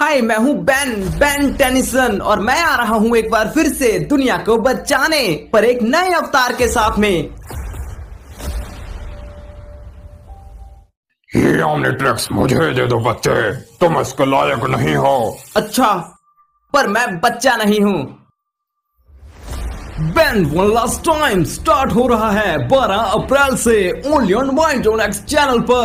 हाय मैं हूं Ben Ben Tennyson और मैं आ रहा हूं एक बार फिर से दुनिया को बचाने पर एक नए अवतार के साथ में ये मुझे दे दो बच्चे तुम इसके लायक नहीं हो अच्छा पर मैं बच्चा नहीं हूँ बेन वन लास्ट टाइम स्टार्ट हो रहा है 12 अप्रैल से ओनली ऑन एक्स चैनल पर